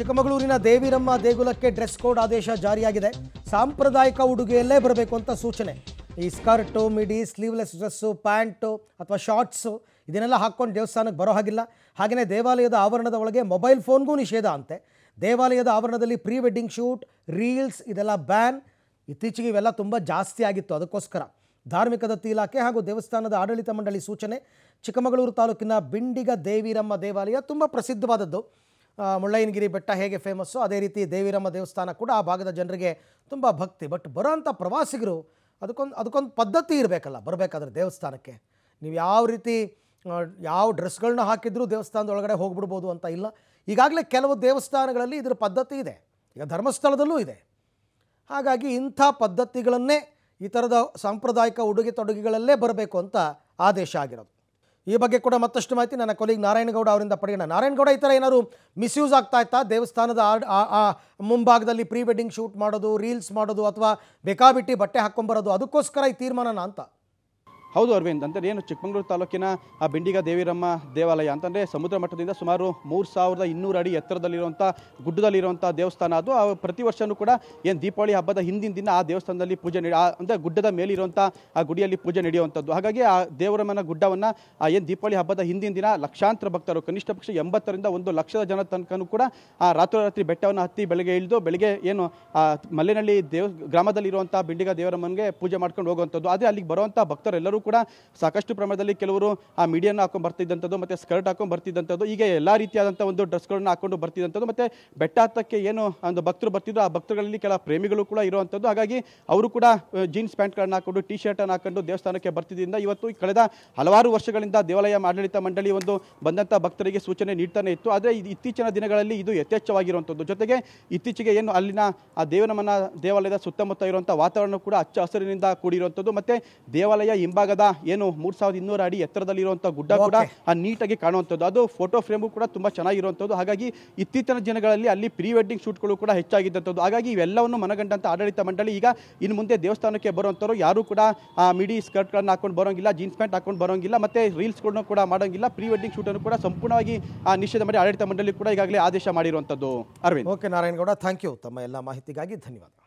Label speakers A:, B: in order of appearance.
A: ಚಿಕ್ಕಮಗಳೂರಿನ ದೇವಿರಮ್ಮ ದೇಗುಲಕ್ಕೆ dress code ಆದೇಶ ಜಾರಿಯಾಗಿದೆ ಸಾಂಪ್ರದಾಯಿಕ ಉಡುಗೆಯಲ್ಲೇ ಬರಬೇಕು ಅಂತ ಸೂಚನೆ ಈ skirt midi sleeveless dress pant ಅಥವಾ ಶಾರ್ಟ್ಸು ಇದನ್ನೆಲ್ಲ ಹಾಕ್ಕೊಂಡು ದೇವಸ್ಥಾನಕ್ಕೆ ಬರೋ ಹಾಗಿಲ್ಲ ಹಾಗೆಯೇ ದೇವಾಲಯದ ಆವರಣದ ಒಳಗೆ ಮೊಬೈಲ್ ಫೋನ್ಗೂ ನಿಷೇಧ ಅಂತೆ ದೇವಾಲಯದ ಆವರಣದಲ್ಲಿ ಪ್ರೀ ವೆಡ್ಡಿಂಗ್ ಶೂಟ್ ರೀಲ್ಸ್ ಇದೆಲ್ಲ ಬ್ಯಾನ್ ಇತ್ತೀಚೆಗೆ ಇವೆಲ್ಲ ತುಂಬ ಜಾಸ್ತಿ ಆಗಿತ್ತು ಅದಕ್ಕೋಸ್ಕರ ಧಾರ್ಮಿಕ ದತ್ತಿ ಇಲಾಖೆ ಹಾಗೂ ದೇವಸ್ಥಾನದ ಆಡಳಿತ ಮಂಡಳಿ ಸೂಚನೆ ಚಿಕ್ಕಮಗಳೂರು ತಾಲೂಕಿನ ಬಿಂಡಿಗ ದೇವಿರಮ್ಮ ದೇವಾಲಯ ತುಂಬ ಪ್ರಸಿದ್ಧವಾದದ್ದು ಮುಳ್ಳಯ್ಯನಗಿರಿ ಬೆಟ್ಟ ಹೇಗೆ ಫೇಮಸ್ಸು ಅದೇ ರೀತಿ ದೇವಿರಮ್ಮ ದೇವಸ್ಥಾನ ಕೂಡ ಆ ಭಾಗದ ಜನರಿಗೆ ತುಂಬ ಭಕ್ತಿ ಬಟ್ ಅಂಥ ಪ್ರವಾಸಿಗರು ಅದಕ್ಕೊಂದು ಅದಕ್ಕೊಂದು ಪದ್ಧತಿ ಇರಬೇಕಲ್ಲ ಬರಬೇಕಾದ್ರೆ ದೇವಸ್ಥಾನಕ್ಕೆ ನೀವು ಯಾವ ರೀತಿ ಯಾವ ಡ್ರೆಸ್ಗಳನ್ನ ಹಾಕಿದ್ರೂ ದೇವಸ್ಥಾನದ ಒಳಗಡೆ ಹೋಗ್ಬಿಡ್ಬೋದು ಅಂತ ಇಲ್ಲ ಈಗಾಗಲೇ ಕೆಲವು ದೇವಸ್ಥಾನಗಳಲ್ಲಿ ಇದರ ಪದ್ಧತಿ ಇದೆ ಈಗ ಧರ್ಮಸ್ಥಳದಲ್ಲೂ ಇದೆ ಹಾಗಾಗಿ ಇಂಥ ಪದ್ಧತಿಗಳನ್ನೇ ಈ ಥರದ ಸಾಂಪ್ರದಾಯಿಕ ಉಡುಗೆ ತೊಡುಗೆಗಳಲ್ಲೇ ಬರಬೇಕು ಅಂತ ಆದೇಶ ಆಗಿರೋದು ಈ ಬಗ್ಗೆ ಕೂಡ ಮತ್ತಷ್ಟು ಮಾಹಿತಿ ನನ್ನ ಕೊಲೀಗ್ ನಾರಾಯಣಗೌಡ ಅವರಿಂದ ಪಡೆಯೋಣ ನಾರಾಯಣಗೌಡ ಈ ಥರ ಏನಾದ್ರು ಮಿಸ್ಯೂಸ್ ಆಗ್ತಾ ಇತ್ತಾ ದೇವಸ್ಥಾನದ ಮುಂಭಾಗದಲ್ಲಿ ಪ್ರೀ ವೆಡ್ಡಿಂಗ್ ಶೂಟ್ ಮಾಡೋದು ರೀಲ್ಸ್ ಮಾಡೋದು ಅಥವಾ ಬೇಕಾಬಿಟ್ಟಿ ಬಟ್ಟೆ ಹಾಕ್ಕೊಂಬರೋದು ಅದಕ್ಕೋಸ್ಕರ ಈ ತೀರ್ಮಾನನ ಅಂತ ಹೌದು ಅರವಿಂದ್ ಅಂದರೆ ಏನು
B: ಚಿಕ್ಕಮಗಳೂರು ತಾಲೂಕಿನ ಆ ಬಿಂಡಿಗ ದೇವಿರಮ್ಮ ದೇವಾಲಯ ಅಂತಂದರೆ ಸಮುದ್ರ ಮಟ್ಟದಿಂದ ಸುಮಾರು ಮೂರು ಸಾವಿರದ ಇನ್ನೂರು ಅಡಿ ಎತ್ತರದಲ್ಲಿರುವಂಥ ಗುಡ್ಡದಲ್ಲಿರುವಂಥ ದೇವಸ್ಥಾನ ಅದು ಆ ಪ್ರತಿ ವರ್ಷವೂ ಕೂಡ ಏನು ದೀಪಾವಳಿ ಹಬ್ಬದ ಹಿಂದಿನ ದಿನ ಆ ದೇವಸ್ಥಾನದಲ್ಲಿ ಪೂಜೆ ನಡೆ ಅಂದರೆ ಗುಡ್ಡದ ಮೇಲಿರುವಂಥ ಆ ಗುಡಿಯಲ್ಲಿ ಪೂಜೆ ನಡೆಯುವಂಥದ್ದು ಹಾಗಾಗಿ ಆ ದೇವರಮ್ಮನ ಗುಡ್ಡವನ್ನು ಆ ಏನು ದೀಪಾವಳಿ ಹಬ್ಬದ ಹಿಂದಿನ ದಿನ ಲಕ್ಷಾಂತರ ಭಕ್ತರು ಕನಿಷ್ಠ ಪಕ್ಷ ಎಂಬತ್ತರಿಂದ ಒಂದು ಲಕ್ಷದ ಜನ ತನಕನೂ ಕೂಡ ಆ ರಾತ್ರೋರಾತ್ರಿ ಬೆಟ್ಟವನ್ನು ಹತ್ತಿ ಬೆಳಗ್ಗೆ ಇಳಿದು ಬೆಳಗ್ಗೆ ಏನು ಮಲೆನಹಳ್ಳಿ ದೇವ ಗ್ರಾಮದಲ್ಲಿರುವಂಥ ಬಿಂಡಿಗ ದೇವರಮ್ಮನಿಗೆ ಪೂಜೆ ಮಾಡ್ಕೊಂಡು ಹೋಗುವಂಥದ್ದು ಆದರೆ ಅಲ್ಲಿಗೆ ಬರುವಂಥ ಭಕ್ತರೆಲ್ಲರೂ ಕೂಡ ಸಾಕಷ್ಟು ಪ್ರಮಾಣದಲ್ಲಿ ಕೆಲವರು ಆ ಮಿಡಿಯನ್ನು ಹಾಕೊಂಡು ಬರ್ತಿದ್ದಂಥದ್ದು ಮತ್ತು ಸ್ಕರ್ಟ್ ಹಾಕೊಂಡು ಬರ್ತಿದ್ದಂಥದ್ದು ಹೀಗೆ ಎಲ್ಲ ರೀತಿಯಾದಂಥ ಒಂದು ಡ್ರೆಸ್ಗಳನ್ನು ಹಾಕೊಂಡು ಬರ್ತಿದ್ದಂಥದ್ದು ಮತ್ತು ಬೆಟ್ಟ ಹತ್ತಕ್ಕೆ ಏನು ಒಂದು ಭಕ್ತರು ಬರ್ತಿದ್ರು ಆ ಭಕ್ತರುಗಳಲ್ಲಿ ಕೆಲ ಪ್ರೇಮಿಗಳು ಕೂಡ ಇರುವಂಥದ್ದು ಹಾಗಾಗಿ ಅವರು ಕೂಡ ಜೀನ್ಸ್ ಪ್ಯಾಂಟ್ಗಳನ್ನು ಹಾಕೊಂಡು ಟಿ ಶರ್ಟನ್ನು ಹಾಕೊಂಡು ದೇವಸ್ಥಾನಕ್ಕೆ ಬರ್ತಿದ್ದರಿಂದ ಇವತ್ತು ಕಳೆದ ಹಲವಾರು ವರ್ಷಗಳಿಂದ ದೇವಾಲಯ ಆಡಳಿತ ಮಂಡಳಿ ಒಂದು ಬಂದಂಥ ಭಕ್ತರಿಗೆ ಸೂಚನೆ ನೀಡ್ತಾನೆ ಇತ್ತು ಆದರೆ ಇತ್ತೀಚಿನ ದಿನಗಳಲ್ಲಿ ಇದು ಯಥೇಚ್ಛವಾಗಿರುವಂಥದ್ದು ಜೊತೆಗೆ ಇತ್ತೀಚೆಗೆ ಏನು ಅಲ್ಲಿನ ಆ ದೇವನಮನ ದೇವಾಲಯದ ಸುತ್ತಮುತ್ತ ಇರುವಂಥ ವಾತಾವರಣ ಕೂಡ ಹಚ್ಚ ಹಸಿರಿನಿಂದ ಕೂಡಿರುವಂಥದ್ದು ಮತ್ತು ದೇವಾಲಯ ಹಿಂಭಾಗ ಭಾಗದ ಏನು ಮೂರ್ ಸಾವಿರದ ಇನ್ನೂರ ಅಡಿ ಎತ್ತರದಲ್ಲಿರುವಂತಹ ಗುಡ್ಡ ಕೂಡ ನೀಟಾಗಿ ಕಾಣುವಂಥದ್ದು ಅದು ಫೋಟೋ ಫ್ರೇಮು ಕೂಡ ತುಂಬಾ ಚೆನ್ನಾಗಿರುವಂಥದ್ದು ಹಾಗಾಗಿ ಇತ್ತೀಚಿನ ದಿನಗಳಲ್ಲಿ ಅಲ್ಲಿ ಪ್ರೀ ವೆಡ್ಡಿಂಗ್ ಶೂಟ್ಗಳು ಕೂಡ ಹೆಚ್ಚಾಗಿದ್ದಂಥದ್ದು ಹಾಗಾಗಿ ಇವೆಲ್ಲವನ್ನು ಮನಗಂಡಂತ ಆಡಳಿತ ಮಂಡಳಿ ಈಗ ಇನ್ನು ಮುಂದೆ ದೇವಸ್ಥಾನಕ್ಕೆ ಬರುವಂಥವ್ರು ಯಾರು ಕೂಡ ಮಿಡಿ ಸ್ಕರ್ಟ್ ಸ್ಕರ್ಟ್ಗಳನ್ನು ಹಾಕೊಂಡು ಬರೋಂಗಿಲ್ಲ ಜೀನ್ಸ್ ಪ್ಯಾಂಟ್ ಹಾಕೊಂಡು ಬರೋಂಗಿಲ್ಲ ರೀಲ್ಸ್ ಗಳನ್ನು ಕೂಡ ಮಾಡೋಂಗಿಲ್ಲ ಪ್ರೀ ವೆಡ್ಡಿಂಗ್ ಅನ್ನು ಕೂಡ ಸಂಪೂರ್ಣವಾಗಿ ನಿಷೇಧ ಮಾಡಿ ಆಡಳಿತ ಮಂಡಳಿ ಕೂಡ ಈಗಾಗಲೇ ಆದೇಶ ಮಾಡಿರುವಂಥದ್ದು Arvind okay Narayanagowda thank you ತಮ್ಮ ಎಲ್ಲ ಮಾಹಿತಿಗಾಗಿ ಧನ್ಯವಾದ